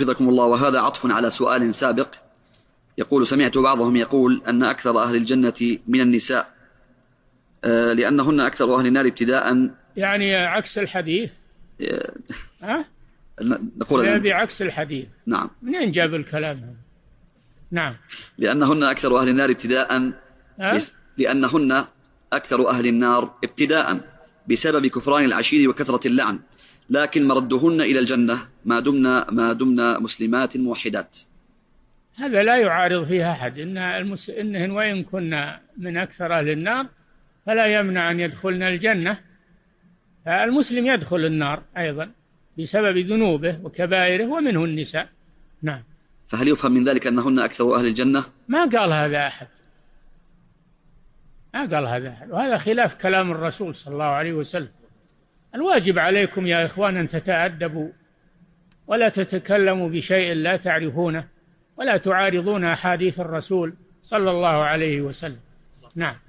حفظكم الله وهذا عطف على سؤال سابق يقول سمعت بعضهم يقول أن أكثر أهل الجنة من النساء آه، لأنهن أكثر أهل النار ابتداء يعني عكس الحديث آه، ها؟ نقول يعني بعكس الحديث نعم منين جاب الكلام هذا؟ نعم لأنهن أكثر أهل النار ابتداء لأنهن أكثر أهل النار ابتداء بسبب كفران العشير وكثرة اللعن لكن مردهن إلى الجنة ما دمنا ما دمنا مسلمات موحدات هذا لا يعارض فيها أحد إن المس... إنهن وإن كنا من أكثر أهل النار فلا يمنع أن يدخلن الجنة المسلم يدخل النار أيضا بسبب ذنوبه وكبائره ومنه النساء نعم فهل يفهم من ذلك أنهن أكثر أهل الجنة؟ ما قال هذا أحد ما قال هذا وهذا خلاف كلام الرسول صلى الله عليه وسلم الواجب عليكم يا إخوان أن تتأدبوا ولا تتكلموا بشيء لا تعرفونه ولا تعارضون أحاديث الرسول صلى الله عليه وسلم نعم